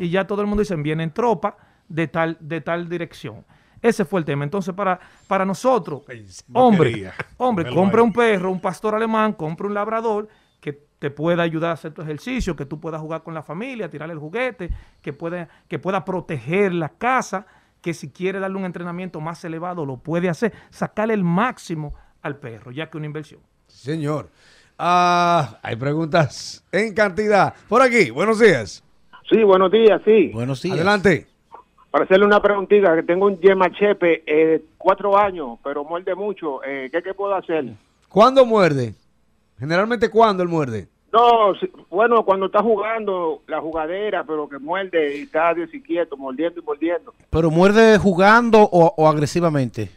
S4: Y ya todo el mundo dice, vienen tropa de tal, de tal dirección. Ese fue el tema. Entonces, para, para nosotros, hombre, hombre, compre un perro, un pastor alemán, compre un labrador que te pueda ayudar a hacer tu ejercicio, que tú puedas jugar con la familia, tirar el juguete, que pueda, que pueda proteger la casa que si quiere darle un entrenamiento más elevado lo puede hacer, sacarle el máximo al perro, ya que una inversión. Señor, ah,
S3: hay preguntas en cantidad. Por aquí, buenos días. Sí, buenos días, sí. Buenos días. Adelante. Para hacerle una preguntita, que tengo un yema chepe, eh, cuatro años,
S6: pero muerde mucho. Eh, ¿Qué puedo hacer?
S3: ¿Cuándo muerde? Generalmente, ¿cuándo él muerde?
S6: No, bueno, cuando está jugando la jugadera, pero que muerde y está
S4: quieto, mordiendo y mordiendo.
S5: ¿Pero muerde jugando o, agresivamente?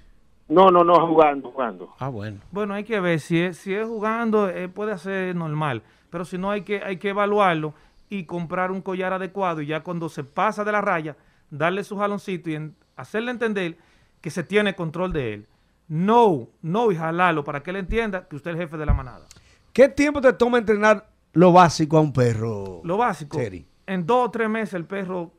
S4: No, no, no, jugando, jugando. Ah, bueno. Bueno, hay que ver, si es, si es jugando eh, puede ser normal, pero si no hay que, hay que evaluarlo y comprar un collar adecuado y ya cuando se pasa de la raya, darle su jaloncito y hacerle entender que se tiene control de él. No, no y jalarlo para que él entienda que usted es el jefe de la manada. ¿Qué tiempo te toma
S3: entrenar lo básico a un perro? Lo básico.
S4: En dos o tres meses el perro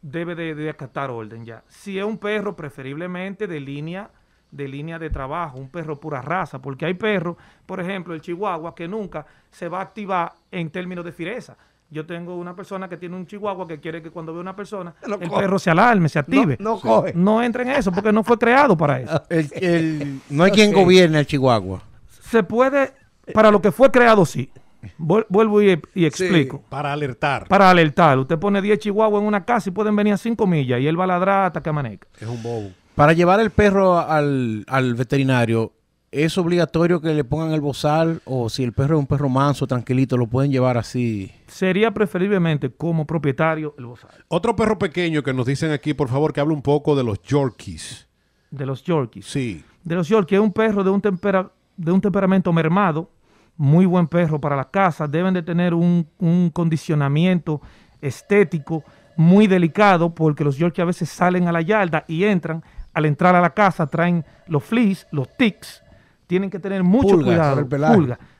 S4: debe de, de, orden ya. Si es un perro preferiblemente de línea de línea de trabajo, un perro pura raza, porque hay perros, por ejemplo, el chihuahua, que nunca se va a activar en términos de fireza. Yo tengo una persona que tiene un chihuahua que quiere que cuando ve una persona, el perro se alarme, se active. No, coge. entra en eso, porque no fue creado para eso. no hay quien gobierne el chihuahua. Se puede para lo que fue creado, sí. Vuelvo y, explico.
S2: para alertar.
S4: Para alertar. Usted pone 10 chihuahuas en una casa y pueden venir a 5 millas y él va a ladrar hasta que Es un bobo. Para llevar el perro al,
S5: veterinario, ¿es obligatorio que le pongan el bozal o si el perro es un perro manso,
S2: tranquilito, lo pueden llevar así?
S4: Sería preferiblemente como propietario el bozal. Otro perro
S2: pequeño que nos dicen aquí, por favor, que hable un poco de los Yorkies. De los Yorkies. Sí.
S4: De los Yorkies. Es un perro de un tempera de un temperamento mermado, muy buen perro para la casa, deben de tener un, condicionamiento estético muy delicado porque los Yorkie a veces salen a la yarda y entran, al entrar a la casa traen los fleas, los ticks, tienen que tener mucho cuidado,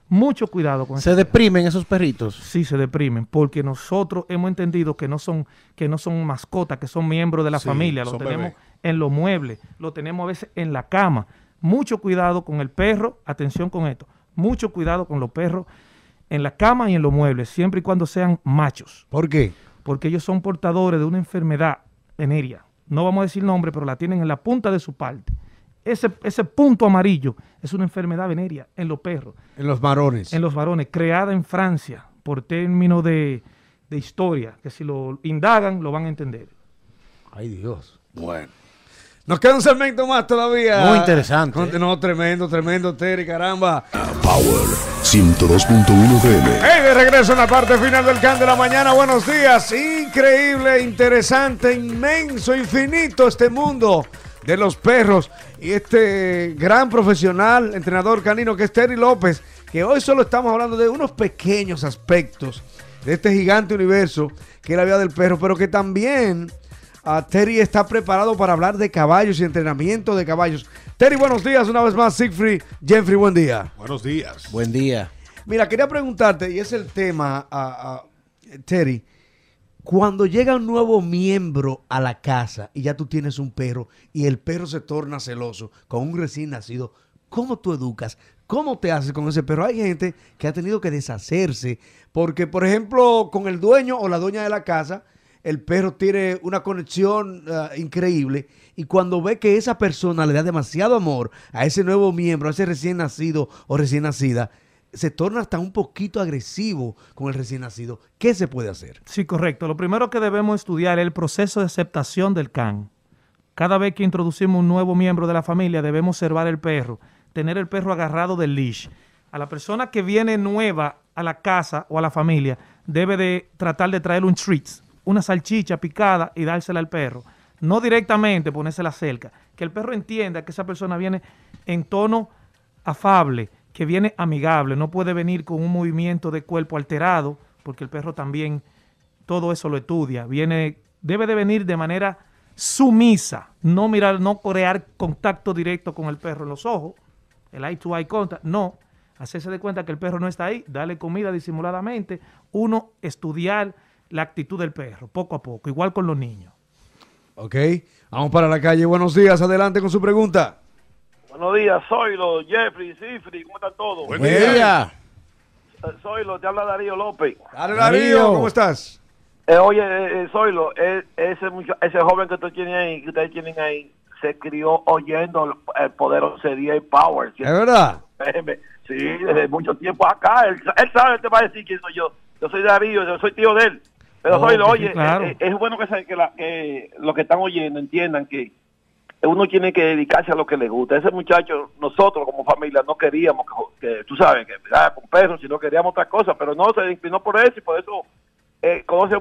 S4: mucho cuidado con Se deprimen esos perritos. Sí, se deprimen porque nosotros hemos entendido que no son que no son mascotas, que son miembros de la familia, lo tenemos en los muebles, lo tenemos a veces en la cama, mucho cuidado con el perro, atención con esto, mucho cuidado con los perros en la cama y en los muebles, siempre y cuando sean machos. ¿Por qué? Porque ellos son portadores de una enfermedad veneria. No vamos a decir nombre, pero la tienen en la punta de su parte. Ese, ese punto amarillo es una enfermedad veneria en los perros.
S3: En los varones. En
S4: los varones, creada en Francia por términos de, de historia, que si lo indagan lo van a entender.
S3: Ay Dios. Bueno.
S4: Nos queda un segmento más todavía. Muy
S3: interesante. No, tremendo, tremendo, Terry, caramba.
S2: Power 102.1
S3: FM. Hey, de regreso en la parte final del can de la mañana. Buenos días. Increíble, interesante, inmenso, infinito este mundo de los perros. Y este gran profesional, entrenador canino que es Terry López, que hoy solo estamos hablando de unos pequeños aspectos de este gigante universo que es la vida del perro, pero que también Ah, Terry está preparado para hablar de caballos y entrenamiento de caballos. Terry, buenos días una vez más. Siegfried, Jeffrey, buen día. Buenos días. Buen día. Mira, quería preguntarte, y es el tema, uh, Terry, cuando llega un nuevo miembro a la casa y ya tú tienes un perro y el perro se torna celoso con un recién nacido, ¿cómo tú educas? ¿Cómo te haces con ese perro? Hay gente que ha tenido que deshacerse porque, por ejemplo, con el dueño o la dueña de la casa, el perro tiene una conexión ah, increíble y cuando ve que esa persona le da demasiado amor a ese nuevo miembro, a ese recién nacido o recién nacida, se torna hasta un poquito
S4: agresivo con el recién nacido. ¿Qué se puede hacer? Sí, correcto. Lo primero que debemos estudiar es el proceso de aceptación del can. Cada vez que introducimos un nuevo miembro de la familia debemos observar el perro, tener el perro agarrado del leash. A la persona que viene nueva a la casa o a la familia debe de tratar de traerle un treat, una salchicha picada y dársela al perro. No directamente ponérsela cerca. Que el perro entienda que esa persona viene en tono afable, que viene amigable. No puede venir con un movimiento de cuerpo alterado, porque el perro también todo eso lo estudia. Viene, debe de venir de manera sumisa. No mirar, no crear contacto directo con el perro en los ojos. El eye to eye contact. No. Hacerse de cuenta que el perro no está ahí. dale comida disimuladamente. Uno, estudiar la actitud del perro, poco a poco, igual con los niños. Ok, vamos para la calle. Buenos días, adelante con su pregunta.
S1: Buenos días, soy lo Jeffrey, sifri ¿cómo están todos? buenos días eh, Soy te habla Darío López. Dale Darío ¿cómo estás? Eh, oye, eh, eh lo ese, mucho, ese joven que, tú tienes ahí, que ustedes tienen ahí, se crió oyendo el, poderoso DJ Power. ¿Es verdad? Sí, desde mucho tiempo acá. Él, sabe, te va a decir quién soy yo. Yo soy Darío, yo soy tío de él. Pero oh, pues oye, eh, eh, es, bueno que, que, los que están oyendo entiendan que uno tiene que dedicarse a lo que le gusta. Ese muchacho, nosotros como familia no queríamos que, tú sabes, que era ah, con pesos, no queríamos otra cosa, pero no, se inclinó por eso y por eso eh, conoce,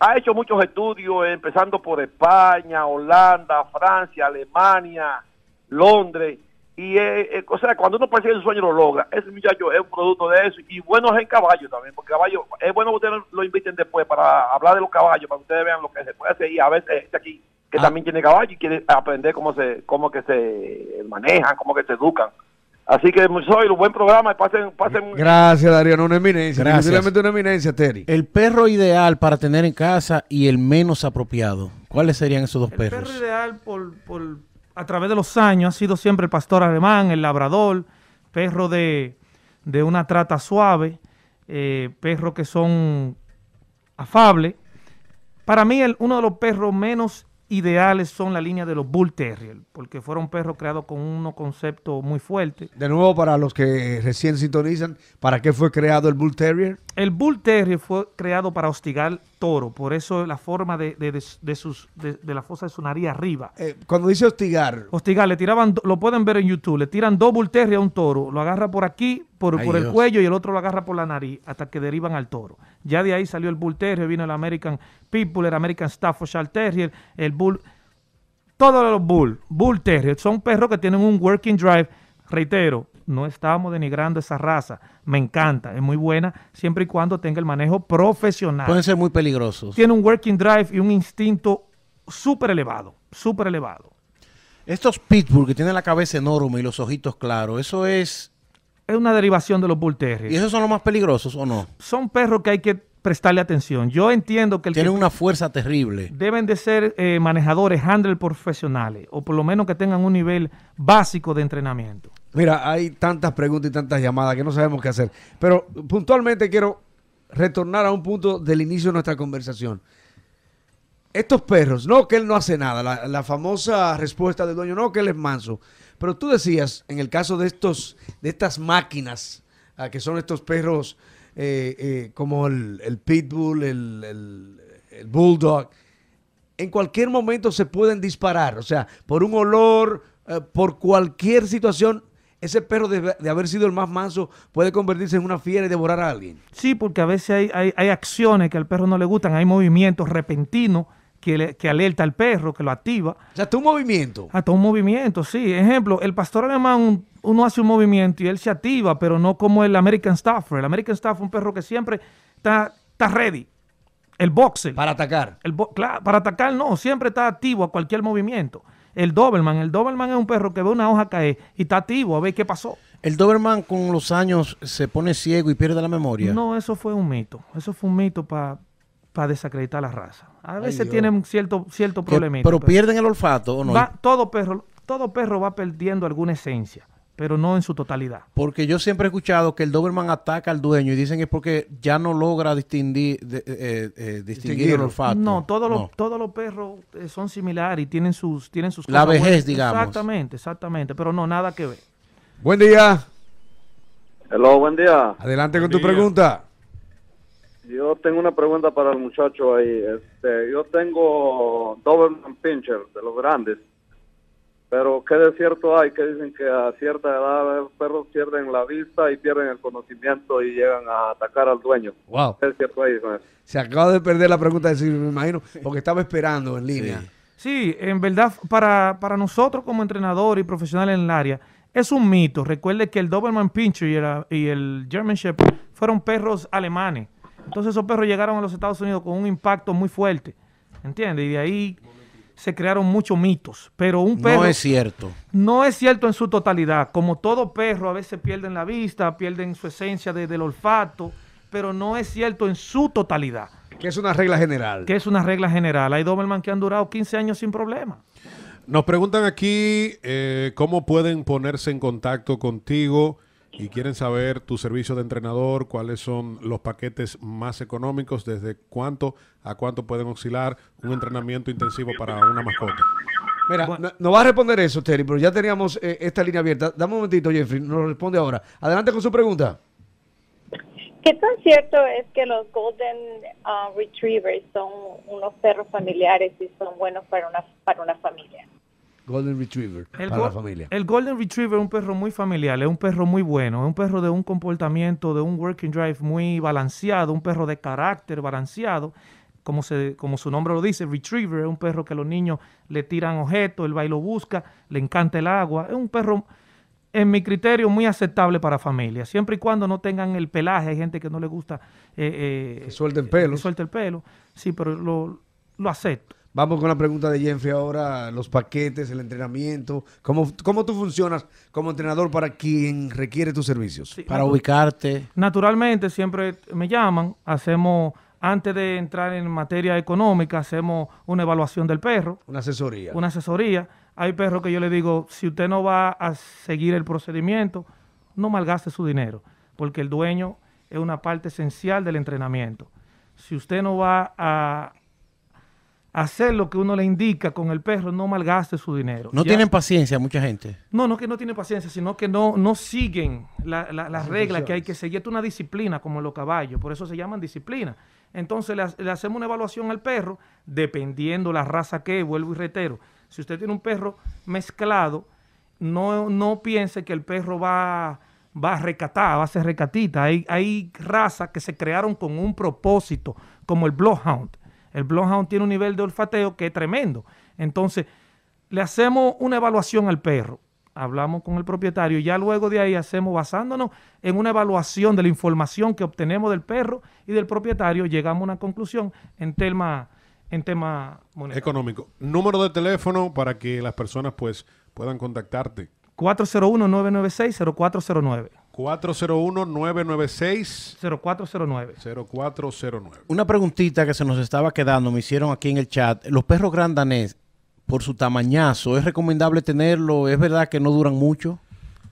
S1: ha hecho muchos estudios, empezando por España, Holanda, Francia, Alemania, Londres y, eh, eh, o sea, cuando uno persigue su sueño lo logra. Ese muchacho es un producto de eso. Y bueno es en caballo también, porque caballo, es bueno que ustedes lo inviten después para hablar de los caballos, para que ustedes vean lo que se puede hacer. Y a veces este aquí, que ah. también tiene caballo y quiere aprender cómo se cómo que se manejan, cómo que se educan. Así que pues, soy un buen programa, pasen, pasen.
S3: Gracias, Darío,
S5: una eminencia, Gracias. una eminencia, Terry. El perro ideal para tener en casa y el menos
S4: apropiado. ¿Cuáles serían esos dos perros? El perro ideal por a través de los años ha sido siempre el pastor alemán, el labrador, perro de, una trata suave, perro eh, perros que son afables. Para mí, uno de los perros menos ideales son la línea de los Bull Terrier, porque fueron perros creados con un concepto muy fuerte.
S3: De nuevo, para los que recién sintonizan, ¿para qué fue creado el Bull Terrier?
S4: El Bull Terrier fue creado para hostigar toro, por eso la forma de, de, de, de la fosa de su nariz arriba. Eh, cuando dice hostigar. Hostigar, le tiraban, lo pueden ver en YouTube, le tiran dos Bull Terrier a un toro, lo agarra por aquí, por, el cuello y el otro lo agarra por la nariz, hasta que derivan al toro. Ya de ahí salió el Bull Terrier, vino el American People, el American Staffordshire Terrier, el Bull. Todos los Bulls. Bull Terrier, son perros que tienen un working drive, reitero, no estamos denigrando esa raza. Me encanta, es muy buena, siempre y cuando tenga el manejo profesional. Pueden ser
S5: muy peligrosos. Tiene
S4: un working drive y un instinto súper elevado, súper elevado. Estos pitbull que tienen la
S5: cabeza enorme y los ojitos claros, eso es... Es una derivación de los bull terriers. ¿Y esos son los más
S4: peligrosos o no? Son perros que hay que prestarle atención. Yo entiendo que... Tienen una fuerza terrible. Deben de ser eh, manejadores, handle profesionales, o por lo menos que tengan un nivel básico de entrenamiento. Mira, hay tantas preguntas y tantas llamadas que no sabemos qué hacer. Pero
S3: puntualmente quiero retornar a un punto del inicio de nuestra conversación. Estos perros, no que él no hace nada, la, famosa respuesta del dueño, no que él es manso. Pero tú decías, en el caso de estos, de estas máquinas, ah, que son estos perros eh, eh, como el, pitbull, el, el bulldog, en cualquier momento se pueden disparar. O sea, por un olor, eh, por cualquier situación ese perro de, haber sido el más manso puede convertirse en una fiera y devorar
S4: a alguien. Sí, porque a veces hay, acciones que al perro no le gustan, hay movimientos repentinos que, alerta al perro, que lo activa. O sea, hasta un movimiento. Hasta un movimiento, sí. Ejemplo, el pastor alemán, uno hace un movimiento y él se activa, pero no como el American Stafford. El American Stafford es un perro que siempre está, está ready. El boxer. Para atacar. El para atacar no, siempre está activo a cualquier movimiento el Doberman. El Doberman es un perro que ve una hoja caer y está activo a ver qué pasó. ¿El Doberman con los años se pone ciego y pierde la memoria? No, eso fue un mito. Eso fue un mito para para desacreditar la raza. A veces tiene tienen cierto, cierto problemita. Pero, pierden el olfato o no. todo perro, todo perro va perdiendo alguna esencia pero no en su totalidad.
S5: Porque yo siempre he escuchado que el Doberman ataca al dueño y dicen que es porque ya no logra distinguir, de, eh, eh, eh distinguir el olfato. No, todos, Los,
S4: todos los perros eh, son similares y tienen sus, tienen sus La vejez, digamos. Exactamente, exactamente, pero no, nada que ver.
S3: Buen día. Hello, buen día. Adelante con tu pregunta.
S1: Yo tengo una pregunta para el muchacho ahí. Este, yo tengo Doberman Pincher, de los grandes pero qué cierto hay que dicen que a cierta edad los perros pierden la vista y pierden el conocimiento y llegan a
S4: atacar al dueño. Wow. ¿Qué cierto hay?
S3: Se acaba de perder la pregunta de me imagino, porque estaba esperando en línea.
S4: Sí. en verdad, para, nosotros como entrenador y profesional en el área, es un mito. Recuerde que el Doberman Pinscher y el, y el German Shepherd fueron perros alemanes. Entonces esos perros llegaron a los Estados Unidos con un impacto muy fuerte. entiende Y de ahí se crearon muchos mitos, pero un perro... No es cierto. No es cierto en su totalidad. Como todo perro, a veces pierden la vista, pierden su esencia de, del olfato, pero no es cierto en su totalidad. Que es una regla general. Que es una regla general. Hay Doberman que han durado 15 años sin problema. Nos preguntan aquí eh, cómo
S2: pueden ponerse en contacto contigo y quieren saber tu servicio de entrenador, cuáles son los paquetes más económicos, desde cuánto a cuánto pueden oscilar un entrenamiento intensivo para una mascota.
S3: Mira, no, va a responder eso, Terry, pero ya teníamos eh, esta línea abierta. Dame un momentito, Jeffrey, nos responde ahora. Adelante con su pregunta.
S7: ¿Qué tan cierto es que los Golden ah, Retrievers son unos perros familiares y son buenos para una, para una familia?
S3: Golden Retriever para la familia.
S4: El Golden Retriever es un perro muy familiar, es un perro muy bueno, es un perro de un comportamiento, de un working drive muy balanceado, un perro de carácter balanceado. Como, su nombre lo dice, Retriever es un perro que los niños le tiran objetos, él va y lo busca, le encanta el agua. Es un perro, en mi criterio, muy aceptable para familia, siempre y cuando no tengan el pelaje. Hay gente que no le gusta. Eh, eh, que pelo. suelte el pelo. Sí, pero lo acepto.
S3: Vamos con la pregunta de Jeffrey ahora, los paquetes, el entrenamiento. ¿Cómo, cómo tú funcionas como entrenador para quien requiere tus servicios? para ubicarte.
S4: Naturalmente, siempre me llaman, hacemos antes de entrar en materia económica, hacemos una evaluación del perro. Una asesoría. Una asesoría. Hay perros que yo le digo, si usted no va a seguir el procedimiento, no malgaste su dinero, porque el dueño es una parte esencial del entrenamiento. Si usted no va a hacer lo que uno le indica con el perro, no malgaste su dinero. No tienen
S5: paciencia mucha gente.
S4: No, no que no tienen paciencia, sino que no, no siguen las, reglas que hay que seguir. Es una disciplina como los caballos, por eso se llaman disciplina. Entonces le, hacemos una evaluación al perro dependiendo la raza que, vuelvo y reitero. Si usted tiene un perro mezclado, no, no piense que el perro va, va a recatar, va a ser recatita. Hay, hay razas que se crearon con un propósito, como el Bloodhound el Blondhound tiene un nivel de olfateo que es tremendo. Entonces, le hacemos una evaluación al perro. Hablamos con el propietario y ya luego de ahí hacemos, basándonos en una evaluación de la información que obtenemos del perro y del propietario, llegamos a una conclusión en tema, en tema
S2: Económico. Número de teléfono para que las personas pues puedan contactarte.
S4: 401-996-0409.
S2: 401-996-0409. 0409.
S5: Una preguntita que se nos estaba quedando, me hicieron aquí en el chat. Los perros grandanés, por su tamañazo, ¿es recomendable tenerlo? ¿Es verdad que no duran mucho?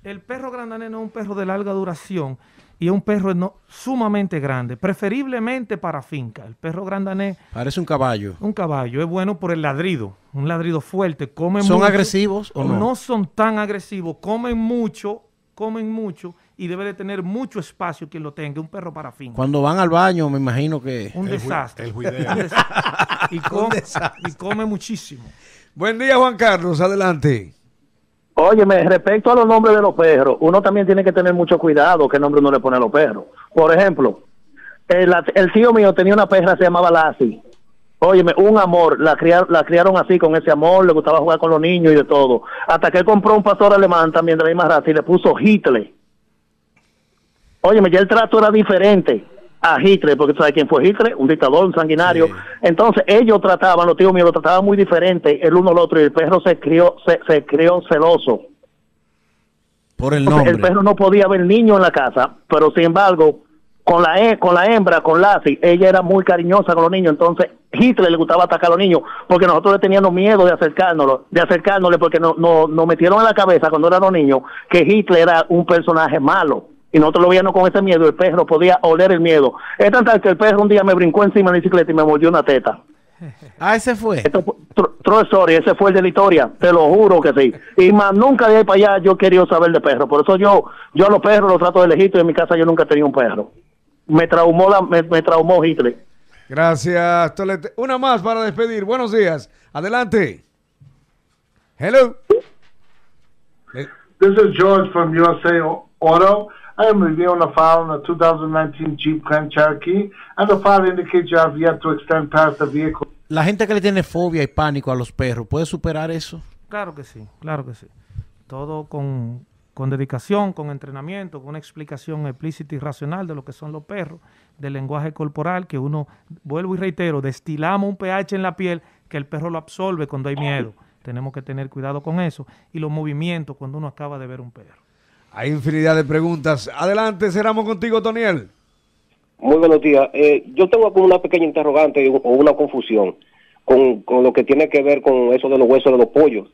S4: El perro grandanés no es un perro de larga duración y es un perro sumamente grande, preferiblemente para finca. El perro grandanés. Parece un caballo. Un caballo, es bueno por el ladrido, un ladrido fuerte. Comen ¿Son agresivos o no? No son tan agresivos, comen mucho, comen mucho y debe de tener mucho espacio quien lo tenga, un perro para fin. Cuando
S5: van al baño, me imagino que... Un desastre.
S4: Y,
S3: come, muchísimo. Buen día, Juan Carlos. Adelante.
S8: Óyeme, respecto a los nombres de los perros, uno también tiene que tener mucho cuidado qué nombre uno le pone a los perros. Por ejemplo, el, tío mío tenía una perra, se llamaba Lassie. Óyeme, un amor, la, la criaron así, con ese amor, le gustaba jugar con los niños y de todo. Hasta que él compró un pastor alemán también de la misma raza y le puso Hitler. Óyeme, ya el trato era diferente a Hitler, porque sabes quién fue Hitler, un dictador, un sanguinario. Entonces ellos trataban, los tíos míos lo trataban muy diferente el uno al otro y el perro se crió, se, crió celoso. Por el nombre. el perro no podía ver niño en la casa, pero sin embargo, con la, con la hembra, con Lassie, ella era muy cariñosa con los niños, entonces Hitler le gustaba atacar a los niños, porque nosotros le teníamos miedo de acercárnoslo, de acercárnosle, porque nos no, metieron en la cabeza cuando eran los niños que Hitler era un personaje malo y nosotros lo veíamos con ese miedo, el perro podía oler el miedo. Es tan tal que el perro un día me brincó encima de la bicicleta y me mordió una teta. Ah, ese fue. Esto, ese fue el de la historia, te lo juro que sí. Y más nunca de ahí para allá yo quería saber de perros. Por eso yo, yo a los perros los trato de lejito y en mi casa yo nunca tenía un perro. Me traumó, la, me, me traumó Hitler. Gracias, Tolete.
S3: Una más para despedir. Buenos días. Adelante. Hello.
S6: This is George from USA Auto. 2019 Jeep Grand Cherokee, La gente que le tiene
S5: fobia y pánico a los perros, ¿puede superar eso?
S4: Claro que sí, claro que sí. Todo con, con dedicación, con entrenamiento, con una explicación explícita y racional de lo que son los perros, del lenguaje corporal, que uno, vuelvo y reitero, destilamos un pH en la piel que el perro lo absorbe cuando hay miedo. Tenemos que tener cuidado con eso. Y los movimientos cuando uno acaba de ver un perro.
S3: Hay infinidad de preguntas. Adelante, cerramos contigo, Toniel.
S6: Muy buenos días. Eh, yo tengo como una pequeña interrogante o una confusión con, con, lo que tiene que ver con eso de los huesos de los pollos.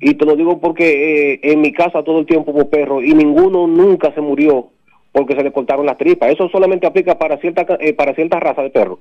S6: Y te lo digo porque eh, en mi casa todo el tiempo hubo perros y ninguno nunca se murió porque se le cortaron las tripas. Eso solamente aplica para cierta, eh, para cierta raza de perros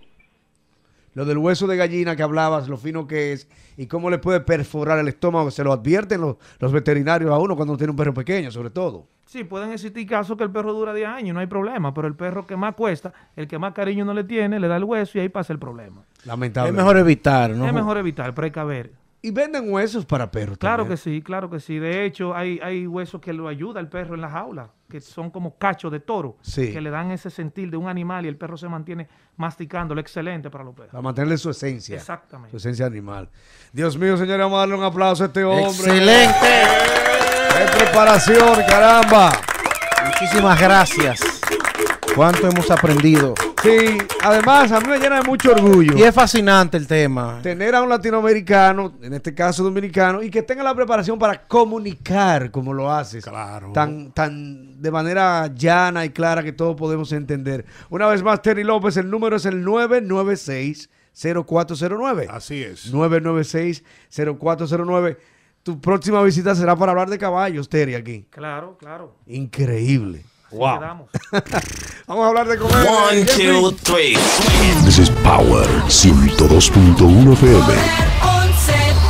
S3: lo del hueso de gallina que hablabas, lo fino que es y cómo le puede perforar el estómago, se lo advierten los, veterinarios a uno cuando tiene un perro pequeño, sobre todo.
S4: Sí, pueden existir casos que el perro dura 10 años, no hay problema, pero el perro que más cuesta, el que más cariño no le tiene, le da el hueso y ahí pasa el problema. Lamentable. Es mejor evitar, ¿no? Es mejor evitar, precaver. Y venden
S3: huesos para perros. Claro que
S4: sí, claro que sí. De hecho, hay, hay huesos que lo ayuda el perro en la jaula, que son como cachos de toro, que le dan ese sentir de un animal y el perro se mantiene masticándolo. Excelente para los perros. Para mantenerle su esencia. Exactamente. Su
S3: esencia animal. Dios mío, señores, vamos a darle un aplauso a este hombre. ¡Excelente!
S4: ¡Eh! ¡Qué
S3: preparación, caramba! Muchísimas gracias. ¿Cuánto hemos
S5: aprendido? Sí, además a mí me llena de mucho orgullo. Y es fascinante el tema.
S3: Tener a un latinoamericano, en este caso dominicano, y que tenga la preparación para comunicar como lo haces. Claro. Tan, tan de manera llana y clara que todos podemos entender. Una vez más, Terry López, el número es el 996. 0409. Así es. 996-0409. Tu próxima visita será para hablar de caballos, Terry, aquí. Claro, claro. Increíble. vamos a hablar de comer 1, 2,
S6: 3
S2: This is Power 102.1 FM